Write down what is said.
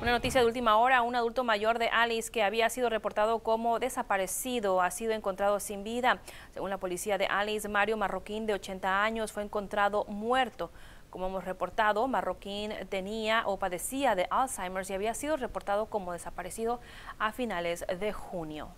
Una noticia de última hora, un adulto mayor de Alice que había sido reportado como desaparecido ha sido encontrado sin vida. Según la policía de Alice, Mario Marroquín de 80 años fue encontrado muerto. Como hemos reportado, Marroquín tenía o padecía de Alzheimer y había sido reportado como desaparecido a finales de junio.